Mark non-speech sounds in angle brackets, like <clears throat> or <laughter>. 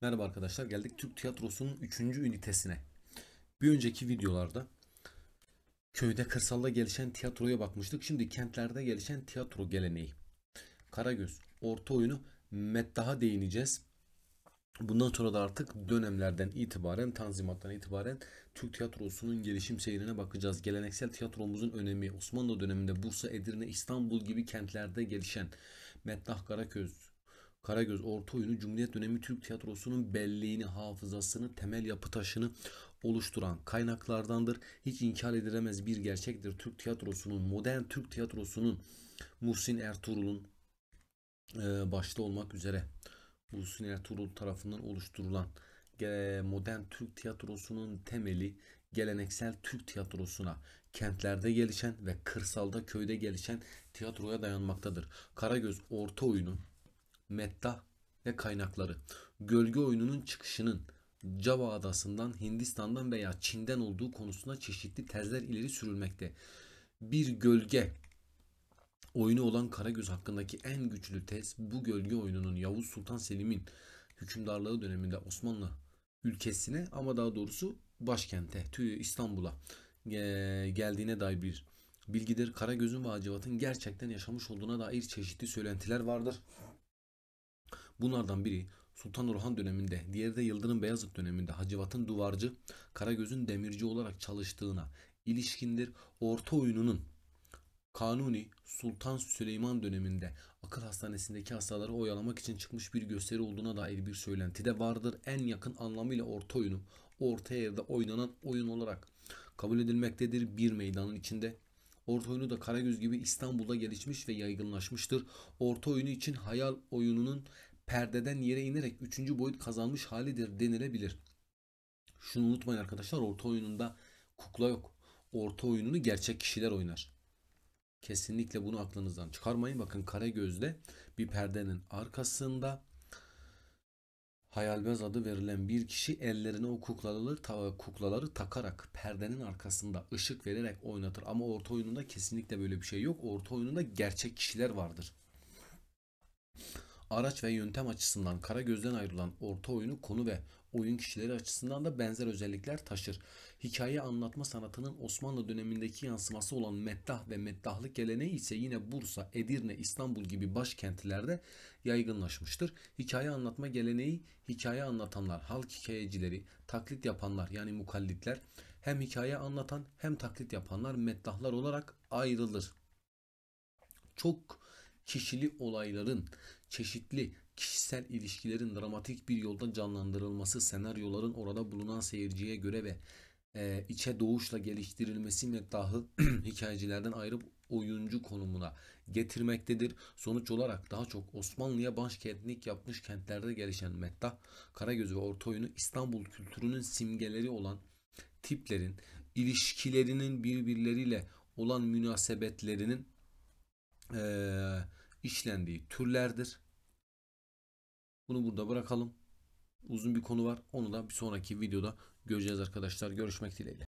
Merhaba arkadaşlar geldik Türk tiyatrosunun 3. ünitesine. Bir önceki videolarda köyde kırsalda gelişen tiyatroya bakmıştık. Şimdi kentlerde gelişen tiyatro geleneği. Karagöz orta oyunu Meddah'a değineceğiz. Bundan sonra da artık dönemlerden itibaren, tanzimattan itibaren Türk tiyatrosunun gelişim seyrine bakacağız. Geleneksel tiyatromuzun önemi Osmanlı döneminde Bursa, Edirne, İstanbul gibi kentlerde gelişen Meddah Karaköz, Karagöz orta oyunu Cumhuriyet dönemi Türk tiyatrosunun belleğini, hafızasını, temel yapı taşını oluşturan kaynaklardandır. Hiç inkar edilemez bir gerçektir. Türk tiyatrosunun, modern Türk tiyatrosunun Muhsin Ertuğrul'un e, başta olmak üzere Muhsin Ertuğrul tarafından oluşturulan e, modern Türk tiyatrosunun temeli geleneksel Türk tiyatrosuna, kentlerde gelişen ve kırsalda köyde gelişen tiyatroya dayanmaktadır. Karagöz orta oyunu meddah ve kaynakları gölge oyununun çıkışının Java adasından, Hindistan'dan veya Çin'den olduğu konusunda çeşitli tezler ileri sürülmekte. Bir gölge oyunu olan Karagöz hakkındaki en güçlü tez bu gölge oyununun Yavuz Sultan Selim'in hükümdarlığı döneminde Osmanlı ülkesine ama daha doğrusu başkente İstanbul'a e, geldiğine dair bir bilgidir. Karagöz'ün ve Hacivat'ın gerçekten yaşamış olduğuna dair çeşitli söylentiler vardır. Bunlardan biri Sultan Orhan döneminde, diğeri de Yıldırım Beyazıt döneminde Hacivat'ın duvarcı Karagöz'ün demirci olarak çalıştığına ilişkindir. Orta oyununun Kanuni Sultan Süleyman döneminde akıl hastanesindeki hastaları oyalamak için çıkmış bir gösteri olduğuna dair bir söylenti de vardır. En yakın anlamıyla orta oyunu orta yerde oynanan oyun olarak kabul edilmektedir bir meydanın içinde. Orta oyunu da Karagöz gibi İstanbul'da gelişmiş ve yaygınlaşmıştır. Orta oyunu için hayal oyununun perdeden yere inerek üçüncü boyut kazanmış halidir denilebilir. Şunu unutmayın arkadaşlar orta oyununda kukla yok. Orta oyununu gerçek kişiler oynar. Kesinlikle bunu aklınızdan çıkarmayın. Bakın kare gözde bir perdenin arkasında Hayalbaz adı verilen bir kişi ellerine o kuklaları, ta, kuklaları takarak perdenin arkasında ışık vererek oynatır. Ama orta oyununda kesinlikle böyle bir şey yok. Orta oyununda gerçek kişiler vardır. Araç ve yöntem açısından kara gözden ayrılan orta oyunu konu ve oyun kişileri açısından da benzer özellikler taşır. Hikaye anlatma sanatının Osmanlı dönemindeki yansıması olan meddah ve meddahlık geleneği ise yine Bursa, Edirne, İstanbul gibi başkentlerde yaygınlaşmıştır. Hikaye anlatma geleneği hikaye anlatanlar, halk hikayecileri, taklit yapanlar yani mukallitler hem hikaye anlatan hem taklit yapanlar meddahlar olarak ayrılır. Çok kişili olayların çeşitli kişisel ilişkilerin dramatik bir yolda canlandırılması, senaryoların orada bulunan seyirciye göre ve e, içe doğuşla geliştirilmesi meddahı <clears throat> hikayecilerden ayırıp oyuncu konumuna getirmektedir. Sonuç olarak daha çok Osmanlı'ya başkentlik yapmış kentlerde gelişen meddah, Karagöz ve Orta Oyunu İstanbul kültürünün simgeleri olan tiplerin, ilişkilerinin birbirleriyle olan münasebetlerinin eee işlendiği türlerdir. Bunu burada bırakalım. Uzun bir konu var. Onu da bir sonraki videoda göreceğiz arkadaşlar. Görüşmek dileğiyle.